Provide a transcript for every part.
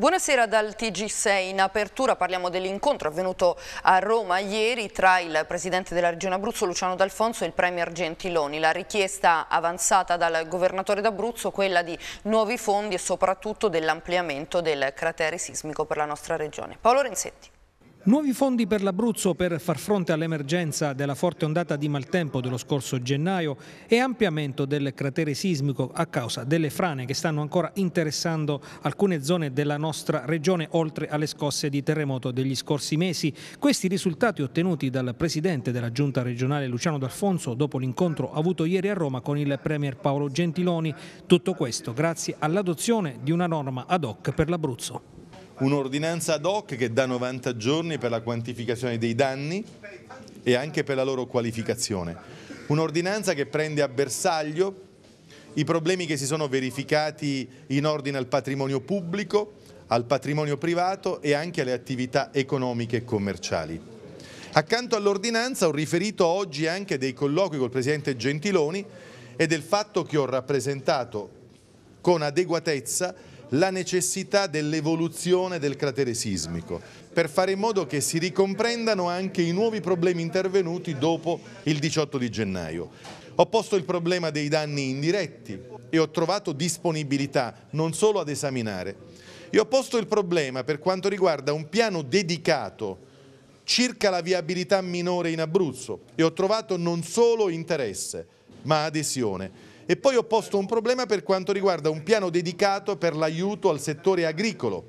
Buonasera dal TG6. In apertura parliamo dell'incontro avvenuto a Roma ieri tra il Presidente della Regione Abruzzo Luciano D'Alfonso e il Premier Gentiloni. La richiesta avanzata dal Governatore d'Abruzzo quella di nuovi fondi e soprattutto dell'ampliamento del cratere sismico per la nostra regione. Paolo Renzetti. Nuovi fondi per l'Abruzzo per far fronte all'emergenza della forte ondata di maltempo dello scorso gennaio e ampliamento del cratere sismico a causa delle frane che stanno ancora interessando alcune zone della nostra regione oltre alle scosse di terremoto degli scorsi mesi. Questi risultati ottenuti dal presidente della giunta regionale Luciano D'Alfonso dopo l'incontro avuto ieri a Roma con il premier Paolo Gentiloni. Tutto questo grazie all'adozione di una norma ad hoc per l'Abruzzo un'ordinanza ad hoc che dà 90 giorni per la quantificazione dei danni e anche per la loro qualificazione. Un'ordinanza che prende a bersaglio i problemi che si sono verificati in ordine al patrimonio pubblico, al patrimonio privato e anche alle attività economiche e commerciali. Accanto all'ordinanza ho riferito oggi anche dei colloqui col Presidente Gentiloni e del fatto che ho rappresentato con adeguatezza la necessità dell'evoluzione del cratere sismico per fare in modo che si ricomprendano anche i nuovi problemi intervenuti dopo il 18 di gennaio. Ho posto il problema dei danni indiretti e ho trovato disponibilità non solo ad esaminare. E ho posto il problema per quanto riguarda un piano dedicato circa la viabilità minore in Abruzzo e ho trovato non solo interesse ma adesione. E poi ho posto un problema per quanto riguarda un piano dedicato per l'aiuto al settore agricolo.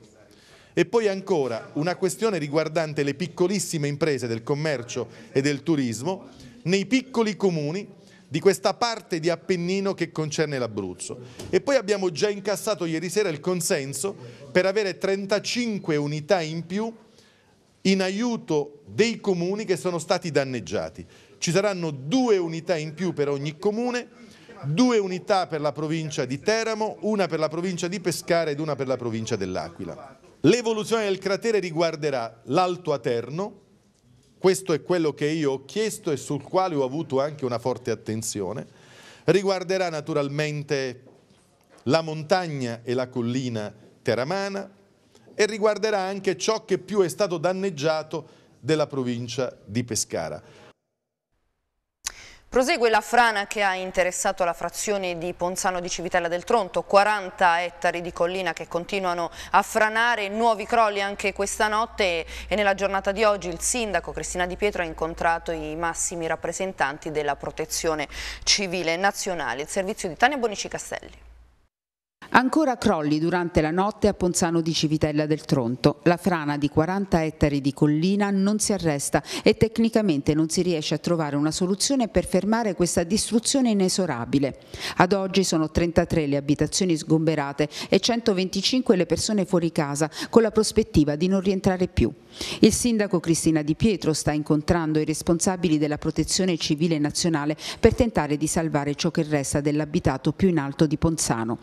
E poi ancora una questione riguardante le piccolissime imprese del commercio e del turismo nei piccoli comuni di questa parte di Appennino che concerne l'Abruzzo. E poi abbiamo già incassato ieri sera il consenso per avere 35 unità in più in aiuto dei comuni che sono stati danneggiati. Ci saranno due unità in più per ogni comune due unità per la provincia di Teramo, una per la provincia di Pescara ed una per la provincia dell'Aquila. L'evoluzione del cratere riguarderà l'Alto Aterno, questo è quello che io ho chiesto e sul quale ho avuto anche una forte attenzione, riguarderà naturalmente la montagna e la collina teramana e riguarderà anche ciò che più è stato danneggiato della provincia di Pescara. Prosegue la frana che ha interessato la frazione di Ponzano di Civitella del Tronto, 40 ettari di collina che continuano a franare, nuovi crolli anche questa notte e nella giornata di oggi il sindaco Cristina Di Pietro ha incontrato i massimi rappresentanti della protezione civile nazionale, il servizio di Tania Bonici Castelli. Ancora crolli durante la notte a Ponzano di Civitella del Tronto. La frana di 40 ettari di collina non si arresta e tecnicamente non si riesce a trovare una soluzione per fermare questa distruzione inesorabile. Ad oggi sono 33 le abitazioni sgomberate e 125 le persone fuori casa con la prospettiva di non rientrare più. Il sindaco Cristina Di Pietro sta incontrando i responsabili della protezione civile nazionale per tentare di salvare ciò che resta dell'abitato più in alto di Ponzano.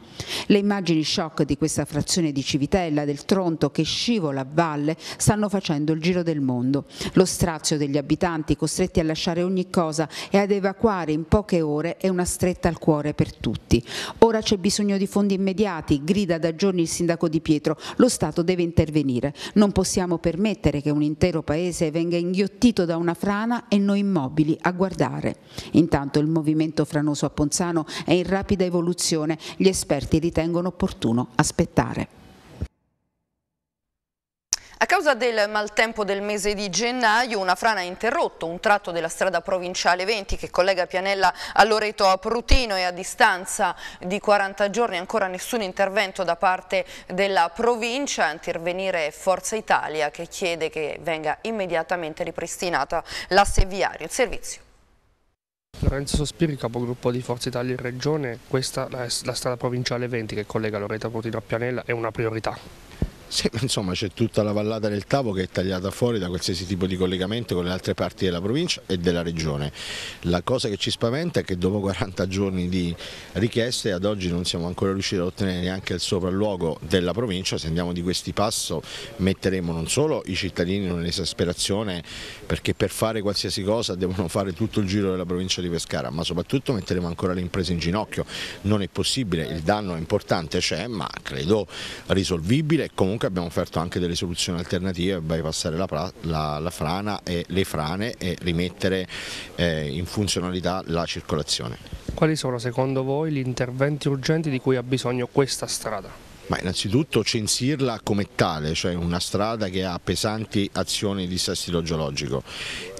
Le le immagini shock di questa frazione di Civitella del Tronto che scivola a valle stanno facendo il giro del mondo. Lo strazio degli abitanti costretti a lasciare ogni cosa e ad evacuare in poche ore è una stretta al cuore per tutti. Ora c'è bisogno di fondi immediati, grida da giorni il sindaco Di Pietro. Lo Stato deve intervenire. Non possiamo permettere che un intero paese venga inghiottito da una frana e noi immobili a guardare. Intanto il movimento franoso a Ponzano è in rapida evoluzione. Gli esperti ritengono ritengono opportuno aspettare. A causa del maltempo del mese di gennaio una frana ha interrotto un tratto della strada provinciale 20 che collega Pianella a Loreto a Prutino e a distanza di 40 giorni ancora nessun intervento da parte della provincia a intervenire Forza Italia che chiede che venga immediatamente ripristinata l'asse viario. Il servizio. Lorenzo Sospiri, capogruppo di Forza Italia in Regione, questa, la strada provinciale 20 che collega Loreto Portino a Pianella, è una priorità. Sì, insomma c'è tutta la vallata del Tavo che è tagliata fuori da qualsiasi tipo di collegamento con le altre parti della provincia e della regione. La cosa che ci spaventa è che dopo 40 giorni di richieste ad oggi non siamo ancora riusciti ad ottenere neanche il sopralluogo della provincia, se andiamo di questi passo metteremo non solo i cittadini in un'esasperazione perché per fare qualsiasi cosa devono fare tutto il giro della provincia di Pescara, ma soprattutto metteremo ancora le imprese in ginocchio. Non è possibile, il danno è importante, c'è, ma credo risolvibile e comunque comunque abbiamo offerto anche delle soluzioni alternative per bypassare la, la, la, frana e le frane e rimettere eh, in funzionalità la circolazione. Quali sono secondo voi gli interventi urgenti di cui ha bisogno questa strada? Ma innanzitutto censirla come tale, cioè una strada che ha pesanti azioni di dissesto idrogeologico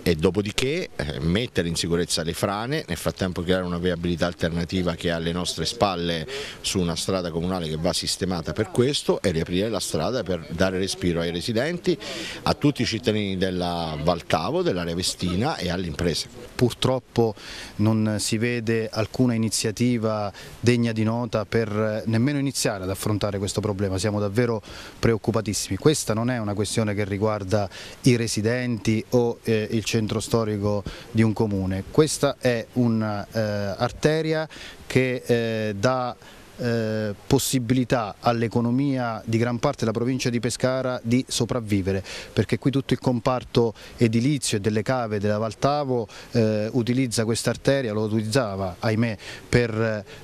e dopodiché eh, mettere in sicurezza le frane, nel frattempo creare una viabilità alternativa che è alle nostre spalle su una strada comunale che va sistemata per questo e riaprire la strada per dare respiro ai residenti, a tutti i cittadini della Valtavo, dell'area Vestina e alle imprese. Purtroppo non si vede alcuna iniziativa degna di nota per eh, nemmeno iniziare ad affrontare questo problema, siamo davvero preoccupatissimi. Questa non è una questione che riguarda i residenti o eh, il centro centro storico di un comune. Questa è un'arteria eh, che eh, dà eh, possibilità all'economia di gran parte della provincia di Pescara di sopravvivere, perché qui tutto il comparto edilizio e delle cave della Valtavo eh, utilizza questa arteria, lo utilizzava ahimè per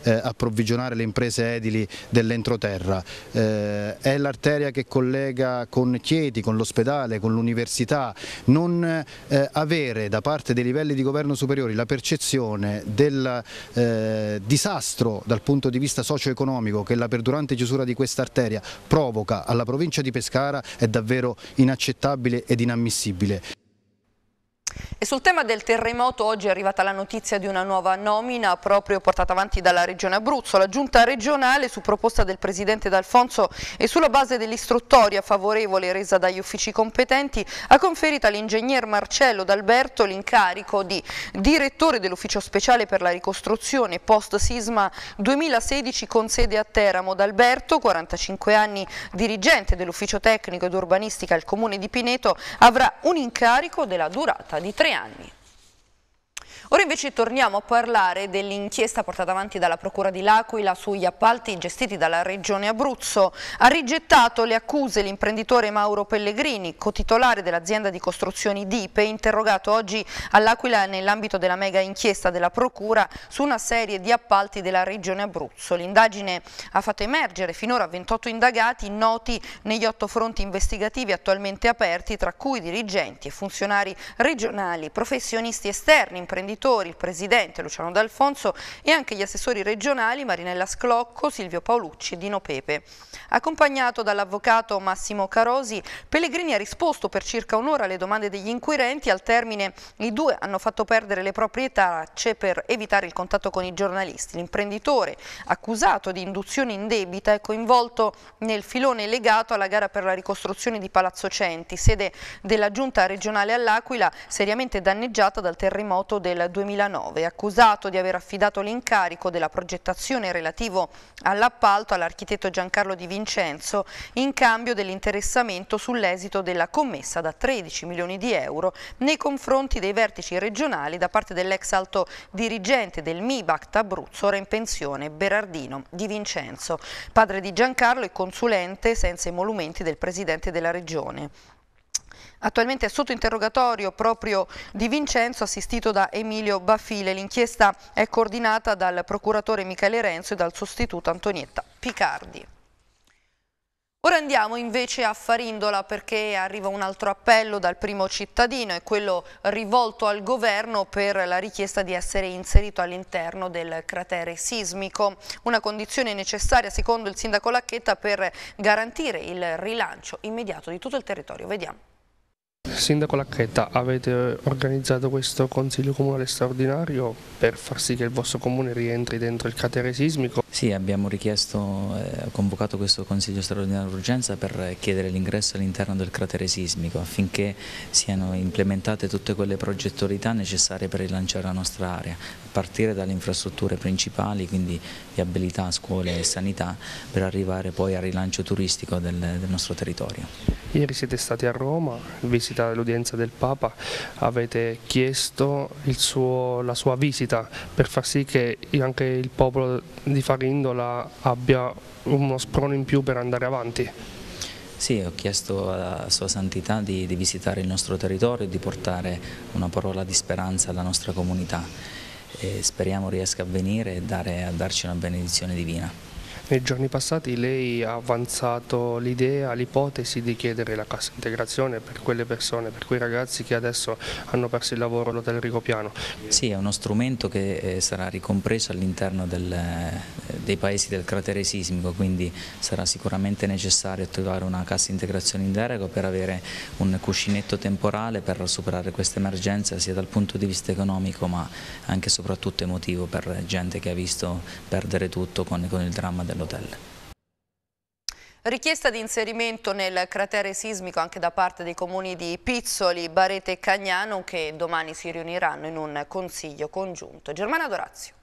eh, approvvigionare le imprese edili dell'entroterra. Eh, è l'arteria che collega con Chieti, con l'ospedale, con l'università, non eh, avere da parte dei livelli di governo superiori la percezione del disastro dal punto di vista socio socio-economico che la perdurante chiusura di questa arteria provoca alla provincia di Pescara è davvero inaccettabile ed inammissibile. E sul tema del terremoto oggi è arrivata la notizia di una nuova nomina proprio portata avanti dalla Regione Abruzzo. La giunta regionale su proposta del Presidente D'Alfonso e sulla base dell'istruttoria favorevole resa dagli uffici competenti ha conferito all'ingegner Marcello D'Alberto l'incarico di direttore dell'ufficio speciale per la ricostruzione post sisma 2016 con sede a Teramo. D'Alberto, 45 anni, dirigente dell'ufficio tecnico ed urbanistica al comune di Pineto, avrà un incarico della durata di di tre anni. Ora invece torniamo a parlare dell'inchiesta portata avanti dalla Procura di L'Aquila sugli appalti gestiti dalla Regione Abruzzo. Ha rigettato le accuse l'imprenditore Mauro Pellegrini, cotitolare dell'azienda di costruzioni DIPE, interrogato oggi all'Aquila nell'ambito della mega inchiesta della Procura su una serie di appalti della Regione Abruzzo. L'indagine ha fatto emergere finora 28 indagati noti negli otto fronti investigativi attualmente aperti, tra cui dirigenti e funzionari regionali, professionisti esterni, imprenditori imprenditori, il presidente Luciano D'Alfonso e anche gli assessori regionali Marinella Sclocco, Silvio Paolucci e Dino Pepe. Accompagnato dall'avvocato Massimo Carosi, Pellegrini ha risposto per circa un'ora alle domande degli inquirenti. Al termine i due hanno fatto perdere le proprie tracce per evitare il contatto con i giornalisti. L'imprenditore accusato di induzione in debita è coinvolto nel filone legato alla gara per la ricostruzione di Palazzo Centi, sede della giunta regionale all'Aquila seriamente danneggiata dal terremoto del 2009 accusato di aver affidato l'incarico della progettazione relativo all'appalto all'architetto Giancarlo Di Vincenzo in cambio dell'interessamento sull'esito della commessa da 13 milioni di euro nei confronti dei vertici regionali da parte dell'ex alto dirigente del MIBACT Abruzzo, ora in pensione, Berardino Di Vincenzo, padre di Giancarlo e consulente senza emolumenti del presidente della regione. Attualmente è sotto interrogatorio proprio Di Vincenzo assistito da Emilio Bafile. L'inchiesta è coordinata dal procuratore Michele Renzo e dal sostituto Antonietta Picardi. Ora andiamo invece a Farindola perché arriva un altro appello dal primo cittadino e quello rivolto al governo per la richiesta di essere inserito all'interno del cratere sismico, una condizione necessaria secondo il sindaco Lacchetta per garantire il rilancio immediato di tutto il territorio. Vediamo. Sindaco Lacchetta, avete organizzato questo Consiglio Comunale straordinario per far sì che il vostro comune rientri dentro il cratere sismico? Sì, abbiamo richiesto, eh, convocato questo Consiglio straordinario d'urgenza per chiedere l'ingresso all'interno del cratere sismico affinché siano implementate tutte quelle progettualità necessarie per rilanciare la nostra area, a partire dalle infrastrutture principali, quindi viabilità, scuole e sanità, per arrivare poi al rilancio turistico del, del nostro territorio. Ieri siete stati a Roma, visitate visita e l'udienza del Papa avete chiesto suo, la sua visita per far sì che anche il popolo di Farindola abbia uno sprono in più per andare avanti. Sì, ho chiesto alla Sua Santità di, di visitare il nostro territorio e di portare una parola di speranza alla nostra comunità. E speriamo riesca a venire e dare, a darci una benedizione divina. Nei giorni passati lei ha avanzato l'idea, l'ipotesi di chiedere la cassa integrazione per quelle persone, per quei ragazzi che adesso hanno perso il lavoro all'hotel Ricopiano. Sì, è uno strumento che eh, sarà ricompreso all'interno eh, dei paesi del cratere sismico, quindi sarà sicuramente necessario trovare una cassa integrazione in derego per avere un cuscinetto temporale per superare questa emergenza sia dal punto di vista economico ma anche e soprattutto emotivo per gente che ha visto perdere tutto con, il dramma della dell'hotel. Richiesta di inserimento nel cratere sismico anche da parte dei comuni di Pizzoli, Barete e Cagnano che domani si riuniranno in un consiglio congiunto. Germana Dorazio.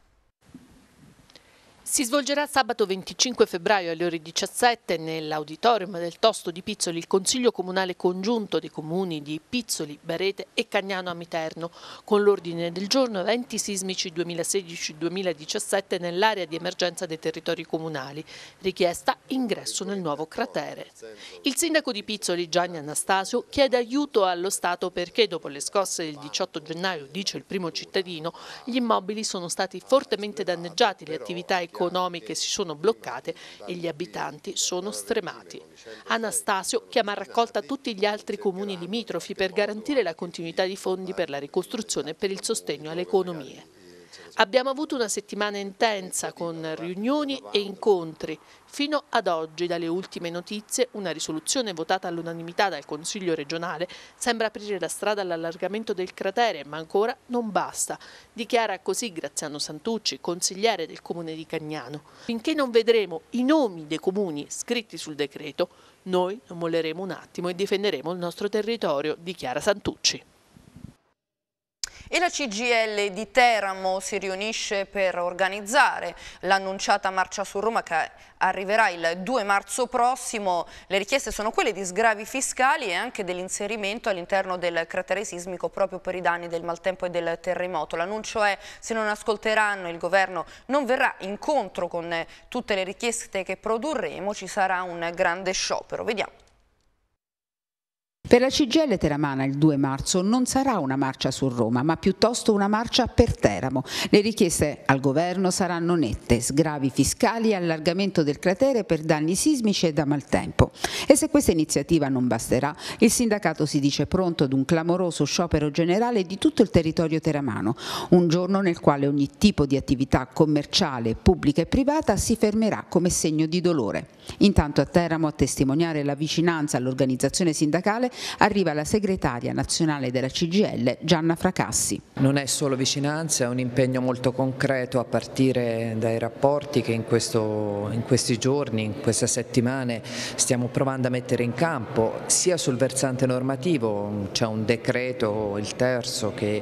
Si svolgerà sabato 25 febbraio alle ore 17 nell'auditorium del Tosto di Pizzoli il Consiglio Comunale Congiunto dei Comuni di Pizzoli, Barete e Cagnano Amiterno con l'ordine del giorno eventi sismici 2016-2017 nell'area di emergenza dei territori comunali, richiesta ingresso nel nuovo cratere. Il sindaco di Pizzoli Gianni Anastasio chiede aiuto allo Stato perché dopo le scosse del 18 gennaio, dice il primo cittadino, gli immobili sono stati fortemente danneggiati, le attività economiche economiche si sono bloccate e gli abitanti sono stremati. Anastasio chiama a raccolta tutti gli altri comuni limitrofi per garantire la continuità di fondi per la ricostruzione e per il sostegno alle economie. Abbiamo avuto una settimana intensa con riunioni e incontri. Fino ad oggi, dalle ultime notizie, una risoluzione votata all'unanimità dal Consiglio regionale sembra aprire la strada all'allargamento del cratere, ma ancora non basta, dichiara così Graziano Santucci, consigliere del Comune di Cagnano. Finché non vedremo i nomi dei comuni scritti sul decreto, noi non molleremo un attimo e difenderemo il nostro territorio, dichiara Santucci. E la CGL di Teramo si riunisce per organizzare l'annunciata marcia su Roma che arriverà il 2 marzo prossimo. Le richieste sono quelle di sgravi fiscali e anche dell'inserimento all'interno del cratere sismico proprio per i danni del maltempo e del terremoto. L'annuncio è se non ascolteranno il governo non verrà incontro con tutte le richieste che produrremo, ci sarà un grande sciopero. Vediamo. Per la CGL Teramana il 2 marzo non sarà una marcia su Roma, ma piuttosto una marcia per Teramo. Le richieste al governo saranno nette, sgravi fiscali e allargamento del cratere per danni sismici e da maltempo. E se questa iniziativa non basterà, il sindacato si dice pronto ad un clamoroso sciopero generale di tutto il territorio teramano, un giorno nel quale ogni tipo di attività commerciale, pubblica e privata si fermerà come segno di dolore. Intanto a Teramo a testimoniare la vicinanza all'organizzazione sindacale arriva la segretaria nazionale della CGL Gianna Fracassi. Non è solo vicinanza, è un impegno molto concreto a partire dai rapporti che in, questo, in questi giorni, in queste settimane stiamo provando a mettere in campo, sia sul versante normativo, c'è un decreto, il terzo, che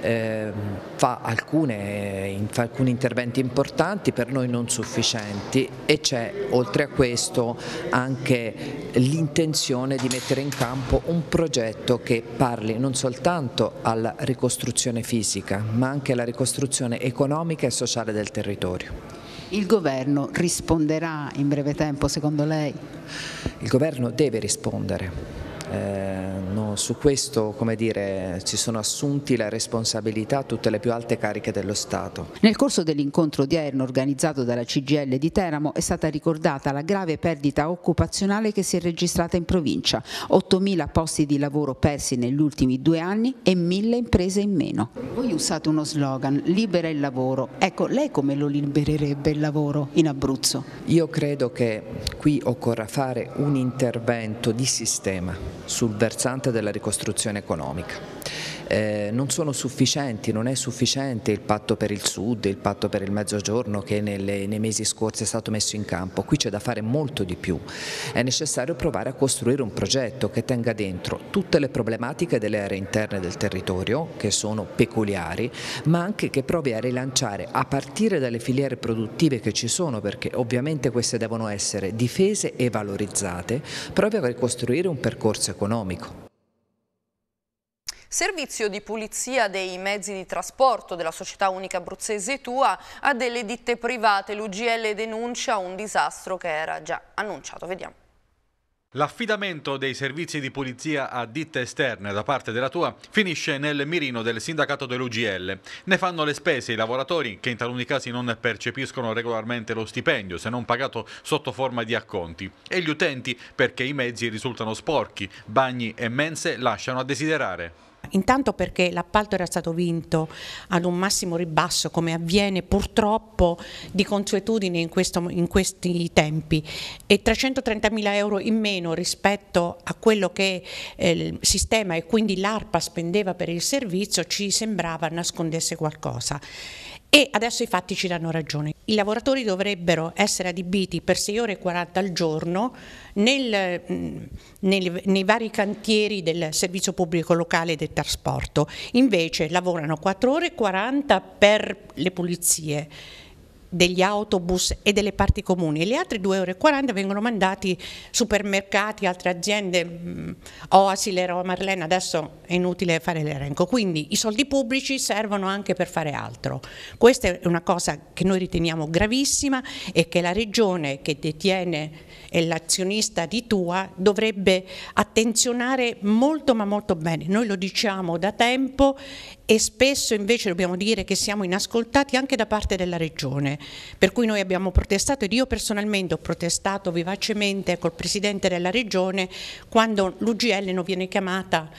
eh, fa, alcune, fa alcuni interventi importanti, per noi non sufficienti e c'è oltre a questo anche l'intenzione di mettere in campo campo un progetto che parli non soltanto alla ricostruzione fisica ma anche alla ricostruzione economica e sociale del territorio. Il governo risponderà in breve tempo secondo lei? Il governo deve rispondere. Eh, su questo come dire, si sono assunti la responsabilità tutte le più alte cariche dello Stato. Nel corso dell'incontro odierno organizzato dalla CGL di Teramo è stata ricordata la grave perdita occupazionale che si è registrata in provincia, 8.000 posti di lavoro persi negli ultimi due anni e 1.000 imprese in meno. Voi usate uno slogan, libera il lavoro, ecco lei come lo libererebbe il lavoro in Abruzzo? Io credo che qui occorra fare un intervento di sistema sul versante del della ricostruzione economica. Eh, non sono sufficienti, non è sufficiente il patto per il sud, il patto per il mezzogiorno che nelle, nei mesi scorsi è stato messo in campo, qui c'è da fare molto di più, è necessario provare a costruire un progetto che tenga dentro tutte le problematiche delle aree interne del territorio che sono peculiari ma anche che provi a rilanciare a partire dalle filiere produttive che ci sono perché ovviamente queste devono essere difese e valorizzate, provi a ricostruire un percorso economico. Servizio di pulizia dei mezzi di trasporto della società unica abruzzese Tua a delle ditte private. L'UGL denuncia un disastro che era già annunciato. Vediamo. L'affidamento dei servizi di pulizia a ditte esterne da parte della Tua finisce nel mirino del sindacato dell'UGL. Ne fanno le spese i lavoratori che in taluni casi non percepiscono regolarmente lo stipendio se non pagato sotto forma di acconti e gli utenti perché i mezzi risultano sporchi, bagni e mense lasciano a desiderare intanto perché l'appalto era stato vinto ad un massimo ribasso come avviene purtroppo di consuetudine in, questo, in questi tempi e 330 mila euro in meno rispetto a quello che eh, il sistema e quindi l'ARPA spendeva per il servizio ci sembrava nascondesse qualcosa. E adesso i fatti ci danno ragione. I lavoratori dovrebbero essere adibiti per 6 ore e 40 al giorno nel, mm, nel, nei vari cantieri del servizio pubblico locale del trasporto. Invece lavorano 4 ore e 40 per le pulizie degli autobus e delle parti comuni e le altre 2,40 euro vengono mandati supermercati, altre aziende, mh, mm, Oasil, Eroa Marlena, adesso è inutile fare l'elenco, quindi i soldi pubblici servono anche per fare altro. Questa è una cosa che noi riteniamo gravissima e che la regione che detiene è l'azionista di Tua dovrebbe attenzionare molto ma molto bene, noi lo diciamo da tempo e spesso invece dobbiamo dire che siamo inascoltati anche da parte della regione per cui noi abbiamo protestato ed io personalmente ho protestato vivacemente col Presidente della Regione quando l'UGL non viene chiamata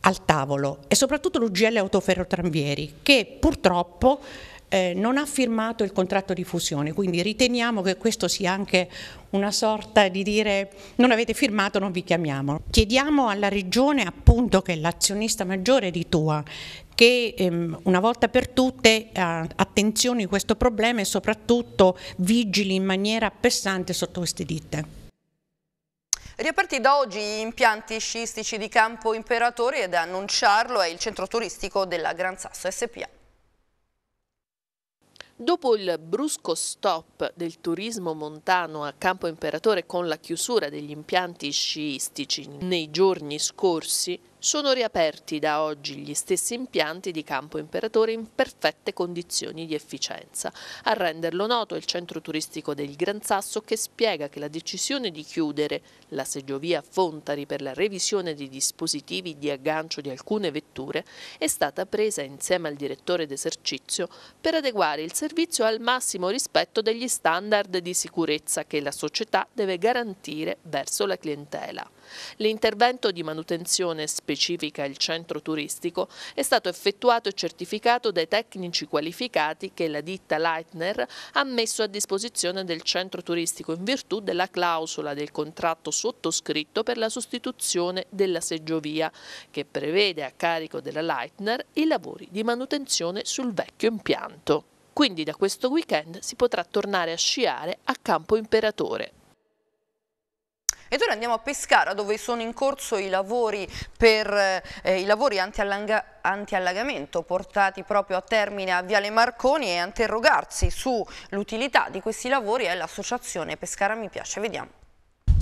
al tavolo e soprattutto l'UGL Autoferro Autoferrotranvieri che purtroppo eh, non ha firmato il contratto di fusione, quindi riteniamo che questo sia anche una sorta di dire non avete firmato, non vi chiamiamo. Chiediamo alla Regione appunto che è l'azionista maggiore di Tua che ehm, una volta per tutte eh, attenzioni a questo problema e soprattutto vigili in maniera pesante sotto queste ditte. Riaperti da oggi gli impianti sciistici di Campo Imperatore ed a annunciarlo è il centro turistico della Gran Sasso SPA. Dopo il brusco stop del turismo montano a Campo Imperatore con la chiusura degli impianti sciistici nei giorni scorsi, sono riaperti da oggi gli stessi impianti di Campo Imperatore in perfette condizioni di efficienza. A renderlo noto il centro turistico del Gran Sasso che spiega che la decisione di chiudere la seggiovia Fontari per la revisione dei dispositivi di aggancio di alcune vetture è stata presa insieme al direttore d'esercizio per adeguare il servizio al massimo rispetto degli standard di sicurezza che la società deve garantire verso la clientela. L'intervento di manutenzione specifica specifica il centro turistico, è stato effettuato e certificato dai tecnici qualificati che la ditta Leitner ha messo a disposizione del centro turistico in virtù della clausola del contratto sottoscritto per la sostituzione della seggiovia, che prevede a carico della Leitner i lavori di manutenzione sul vecchio impianto. Quindi da questo weekend si potrà tornare a sciare a Campo Imperatore. Ed ora andiamo a Pescara dove sono in corso i lavori, per, eh, i lavori antiallagamento portati proprio a termine a Viale Marconi e a interrogarsi sull'utilità di questi lavori è l'associazione Pescara Mi Piace. Vediamo.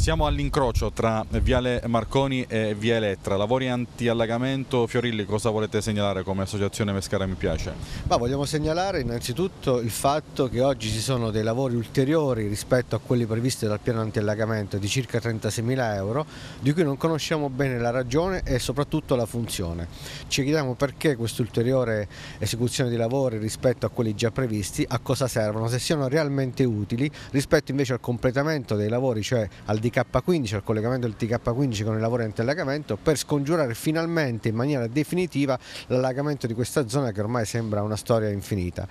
Siamo all'incrocio tra Viale Marconi e Via Elettra, lavori anti-allagamento. Fiorilli, cosa volete segnalare come associazione Mescara Mi Piace? Ma vogliamo segnalare innanzitutto il fatto che oggi ci sono dei lavori ulteriori rispetto a quelli previsti dal piano anti-allagamento di circa 36.000 euro, di cui non conosciamo bene la ragione e soprattutto la funzione. Ci chiediamo perché questa ulteriore esecuzione di lavori rispetto a quelli già previsti, a cosa servono, se siano realmente utili rispetto invece al completamento dei lavori, cioè al di TK15, al collegamento del TK15 con il lavoro di antiallagamento per scongiurare finalmente in maniera definitiva l'allagamento di questa zona che ormai sembra una storia infinita.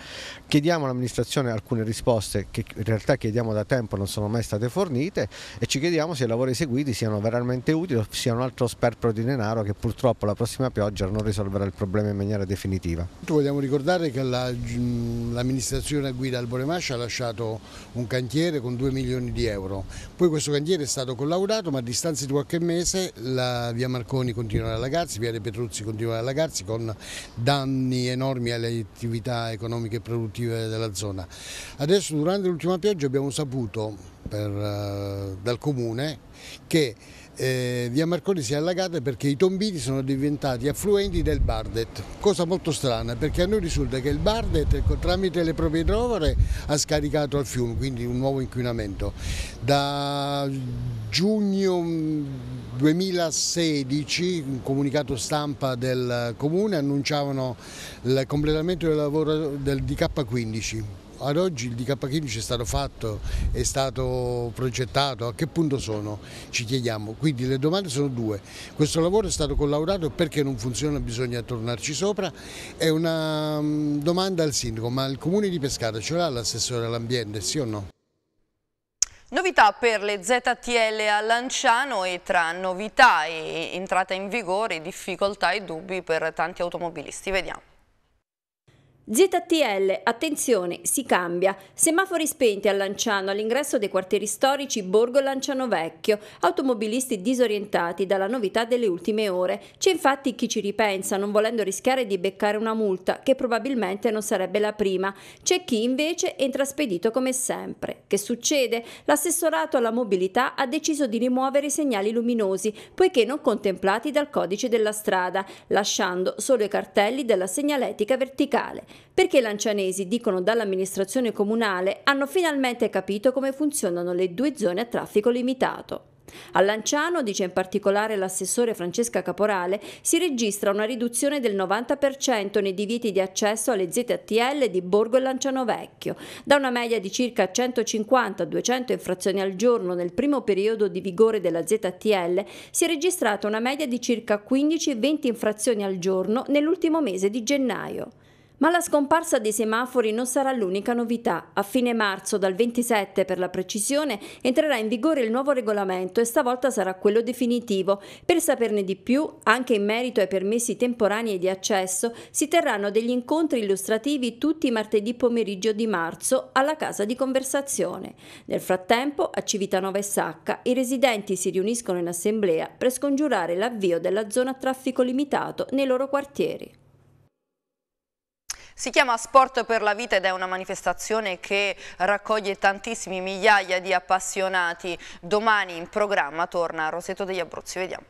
Chiediamo all'amministrazione alcune risposte che in realtà chiediamo da tempo non sono mai state fornite e ci chiediamo se i lavori eseguiti siano veramente utili o sia un altro sperpero di denaro che purtroppo la prossima pioggia non risolverà il problema in maniera definitiva. Vogliamo ricordare che l'amministrazione la, a guida al Boremascia ha lasciato un cantiere con 2 milioni di euro, poi questo cantiere stato collaudato, ma a distanza di qualche mese la via Marconi continua ad allagarsi, via De Petruzzi continua ad allagarsi con danni enormi alle attività economiche e produttive della zona. Adesso durante l'ultima pioggia abbiamo saputo per, eh, dal comune che eh, via Marconi si è allagata perché i tombini sono diventati affluenti del Bardet, cosa molto strana perché a noi risulta che il Bardet tramite le proprie idrovore ha scaricato al fiume, quindi un nuovo inquinamento. Da giugno 2016, mm, un comunicato stampa del comune annunciavano il completamento del lavoro del DK15 ad oggi il DK15 è stato fatto, è stato progettato, a che punto sono? Ci chiediamo. Quindi le domande sono due. Questo lavoro è stato collaudato perché non funziona, bisogna tornarci sopra. È una mm, domanda al sindaco, ma il comune di Pescara ce l'ha l'assessore all'ambiente, sì o no? Novità per le ZTL a Lanciano e tra novità e entrata in vigore difficoltà e dubbi per tanti automobilisti. Vediamo. ZTL, attenzione, si cambia. Semafori spenti a Lanciano all'ingresso dei quartieri storici Borgo Lanciano Vecchio. Automobilisti disorientati dalla novità delle ultime ore. C'è infatti chi ci ripensa, non volendo rischiare di beccare una multa, che probabilmente non sarebbe la prima. C'è chi invece entra spedito come sempre. Che succede? L'assessorato alla mobilità ha deciso di rimuovere i segnali luminosi, poiché non contemplati dal codice della strada, lasciando solo i cartelli della segnaletica verticale perché i lancianesi, dicono dall'amministrazione comunale, hanno finalmente capito come funzionano le due zone a traffico limitato. A Lanciano, dice in particolare l'assessore Francesca Caporale, si registra una riduzione del 90% nei divieti di accesso alle ZTL di Borgo e Lanciano Vecchio, da una media di circa 150-200 infrazioni al giorno nel primo periodo di vigore della ZTL, si è registrata una media di circa 15-20 infrazioni al giorno nell'ultimo mese di gennaio. Ma la scomparsa dei semafori non sarà l'unica novità. A fine marzo, dal 27 per la precisione, entrerà in vigore il nuovo regolamento e stavolta sarà quello definitivo. Per saperne di più, anche in merito ai permessi temporanei di accesso, si terranno degli incontri illustrativi tutti i martedì pomeriggio di marzo alla casa di conversazione. Nel frattempo, a Civitanova e Sacca, i residenti si riuniscono in assemblea per scongiurare l'avvio della zona a traffico limitato nei loro quartieri. Si chiama Sport per la Vita ed è una manifestazione che raccoglie tantissimi migliaia di appassionati. Domani in programma torna a Roseto degli Abruzzi, vediamo.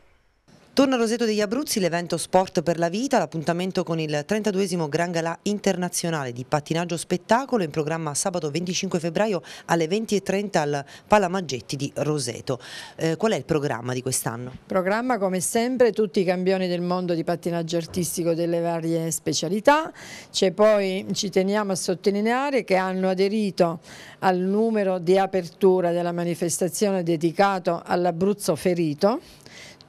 Torna a Roseto degli Abruzzi l'evento Sport per la Vita, l'appuntamento con il 32 esimo Gran Galà Internazionale di Pattinaggio Spettacolo in programma sabato 25 febbraio alle 20.30 al Palamaggetti di Roseto. Eh, qual è il programma di quest'anno? Programma come sempre tutti i campioni del mondo di pattinaggio artistico delle varie specialità, c'è poi ci teniamo a sottolineare che hanno aderito al numero di apertura della manifestazione dedicato all'Abruzzo ferito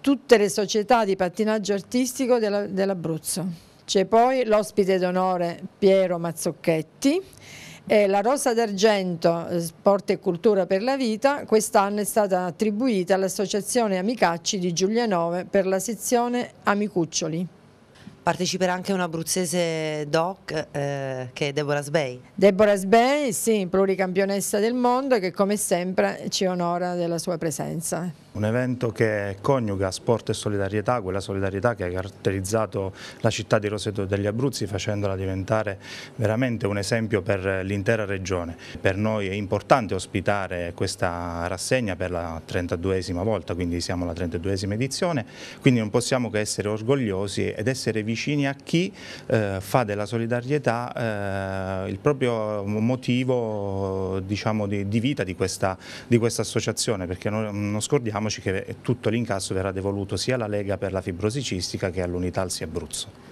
tutte le società di pattinaggio artistico dell'Abruzzo. C'è poi l'ospite d'onore Piero Mazzocchetti e eh, la Rosa d'Argento eh, Sport e Cultura per la Vita quest'anno è stata attribuita all'Associazione Amicacci di Giulianove per la sezione Amicuccioli. Parteciperà anche un abruzzese doc eh, che è Deborah Sbei. Deborah Sbei, sì, pluricampionessa del mondo che come sempre ci onora della sua presenza un evento che coniuga sport e solidarietà, quella solidarietà che ha caratterizzato la città di Roseto degli Abruzzi facendola diventare veramente un esempio per l'intera regione. Per noi è importante ospitare questa rassegna per la 32esima volta, quindi siamo alla 32esima edizione, quindi non possiamo che essere orgogliosi ed essere vicini a chi eh, fa della solidarietà eh, il proprio motivo diciamo, di, di, vita di questa, di questa associazione, perché non, non scordiamo ricordiamoci che tutto l'incasso verrà devoluto sia alla Lega per la fibrosicistica che all'Unitalsi Abruzzo.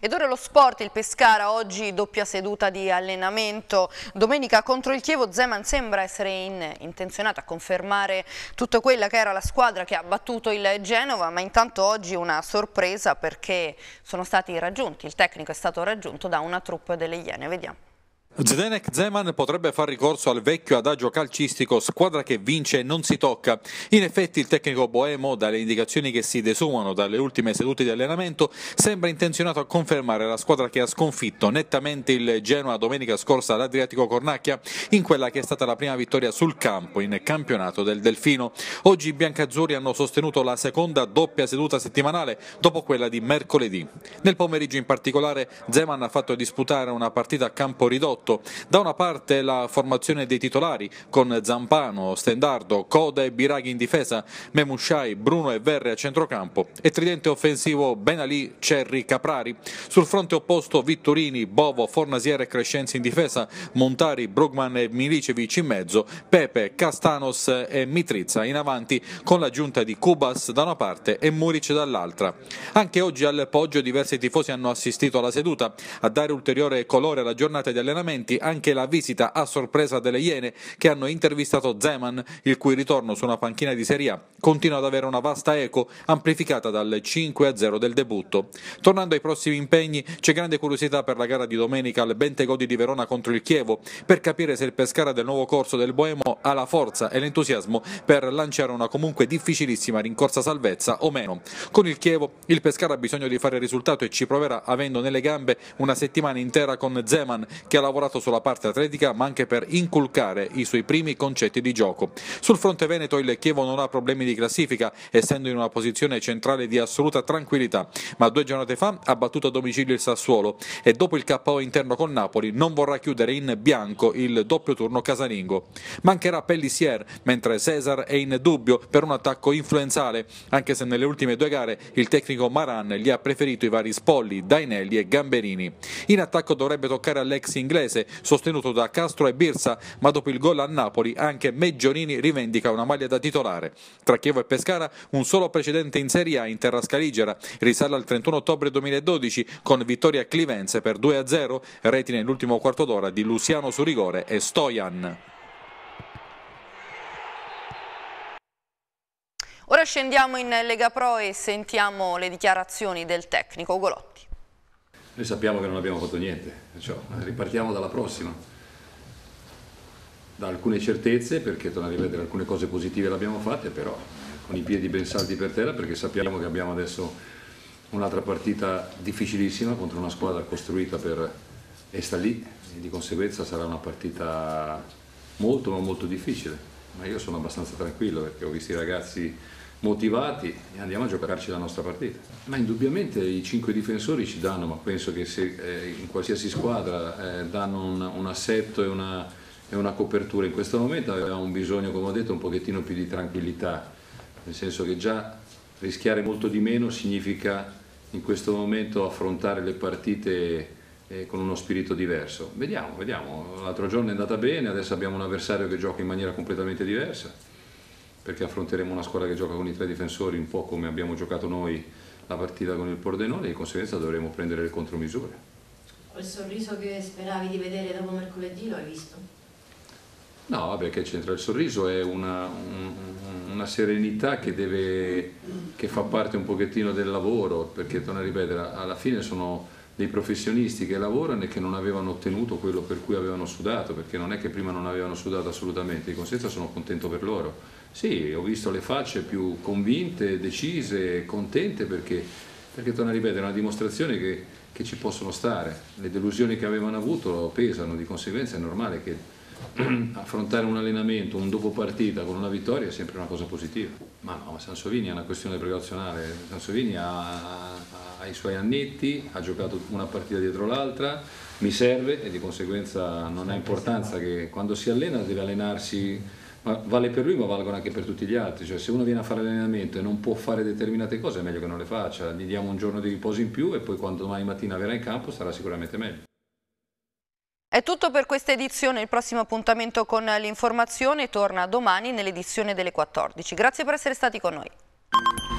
Ed ora lo sport, il Pescara oggi doppia seduta di allenamento, domenica contro il Chievo Zeman sembra essere in, intenzionato a confermare tutta quella che era la squadra che ha battuto il Genova, ma intanto oggi una sorpresa perché sono stati raggiunti, il tecnico è stato raggiunto da una troupe delle Iene, vediamo. Zdenek Zeman potrebbe far ricorso al vecchio adagio calcistico squadra che vince e non si tocca. In effetti il tecnico Boemo, dalle indicazioni che si desumano dalle ultime sedute di allenamento, sembra intenzionato a confermare la squadra che ha sconfitto nettamente il Genoa domenica scorsa all'Adriatico Cornacchia in quella che è stata la prima vittoria sul campo in campionato del Delfino. Oggi i biancazzurri hanno sostenuto la seconda doppia seduta settimanale dopo quella di mercoledì. Nel pomeriggio in particolare Zeman ha fatto disputare una partita a campo ridotto 2018. Da una parte la formazione dei titolari con Zampano, Stendardo, Coda e Biraghi in difesa, Memushai, Bruno e Verre a centrocampo e tridente offensivo Benali, Cerri, Caprari. Sul fronte opposto Vittorini, Bovo, Fornasiere e Crescenzi in difesa, Montari, Brugman e Milicevic in mezzo, Pepe, Castanos e Mitrizza in avanti con l'aggiunta di Cubas da una parte e Muric dall'altra. Anche oggi al Poggio diversi tifosi hanno assistito alla seduta. A dare ulteriore colore alla giornata di allenamento commenti anche la visita a sorpresa delle Iene che hanno intervistato Zeman, il cui ritorno su una panchina di Serie A continua ad avere una vasta eco amplificata dal 5-0 del debutto. Tornando ai prossimi impegni, c'è grande curiosità per la gara di domenica al Bentegodi di Verona contro il Chievo per capire se il Pescara del nuovo corso del Boemo ha la forza e l'entusiasmo per lanciare una comunque difficilissima rincorsa salvezza o meno. Con il Chievo il Pescara ha bisogno di fare risultato e ci proverà avendo nelle gambe una settimana intera con Zeman che ha lavorato lavorato sulla parte atletica ma anche per inculcare i suoi primi concetti di gioco. Sul fronte veneto il Chievo non ha problemi di classifica, essendo in una posizione centrale di assoluta tranquillità, ma due giornate fa ha battuto a domicilio il Sassuolo e dopo il KO interno con Napoli non vorrà chiudere in bianco il doppio turno casalingo. Mancherà Pellissier, mentre Cesar è in dubbio per un attacco influenzale, anche se nelle ultime due gare il tecnico Maran gli ha preferito i vari Spolli, Dainelli e Gamberini. In attacco dovrebbe toccare all'ex inglese Udinese, sostenuto da Castro e Birsa, ma dopo il gol a Napoli anche Meggionini rivendica una maglia da titolare. Tra Chievo e Pescara un solo precedente in Serie A in terra scaligera, risale al 31 ottobre 2012 con vittoria a Clivenze per 2-0, reti nell'ultimo quarto d'ora di Luciano su rigore e Stojan. Ora scendiamo in Lega Pro e sentiamo le dichiarazioni del tecnico Golotti. Noi sappiamo che non abbiamo fatto niente, perciò ripartiamo dalla prossima, da alcune certezze, perché torna a rivedere alcune cose positive le abbiamo fatte, però con i piedi ben salti per terra, perché sappiamo che abbiamo adesso un'altra partita difficilissima contro una squadra costruita per e sta lì, e di conseguenza sarà una partita molto ma molto difficile, ma io sono abbastanza tranquillo perché ho visto i ragazzi motivati e andiamo a giocarci la nostra partita. Ma indubbiamente i cinque difensori ci danno, ma penso che se, eh, in qualsiasi squadra eh, danno un, un assetto e una, e una, copertura. In questo momento avevamo un bisogno, come ho detto, un pochettino più di tranquillità, nel senso che già rischiare molto di meno significa in questo momento affrontare le partite eh, con uno spirito diverso. Vediamo, vediamo. L'altro giorno è andata bene, adesso abbiamo un avversario che gioca in maniera completamente diversa perché affronteremo una squadra che gioca con i tre difensori un po' come abbiamo giocato noi la partita con il Pordenone e di conseguenza dovremo prendere le contromisure. Quel sorriso che speravi di vedere dopo mercoledì lo hai visto? No, vabbè che c'entra, il sorriso è una, un, una serenità che, deve, che, fa parte un pochettino del lavoro, perché torno a ripetere, alla fine sono dei professionisti che lavorano e che non avevano ottenuto quello per cui avevano sudato, perché non è che prima non avevano sudato assolutamente, di conseguenza sono contento per loro sì, ho visto le facce più convinte, decise, contente perché, perché torno a ripetere, è una dimostrazione che, che, ci possono stare. Le delusioni che avevano avuto pesano, di conseguenza è normale che affrontare un allenamento, un dopo partita con una vittoria è sempre una cosa positiva. Ma no, Sansovini è una questione precauzionale, Sansovini ha, ha i suoi annetti, ha giocato una partita dietro l'altra, mi serve e di conseguenza non ha importanza che quando si allena deve allenarsi vale per lui ma valgono anche per tutti gli altri, cioè se uno viene a fare allenamento e non può fare determinate cose è meglio che non le faccia, gli diamo un giorno di riposo in più e poi quando domani mattina verrà in campo sarà sicuramente meglio. È tutto per questa edizione, il prossimo appuntamento con l'informazione torna domani nell'edizione delle 14. Grazie per essere stati con noi.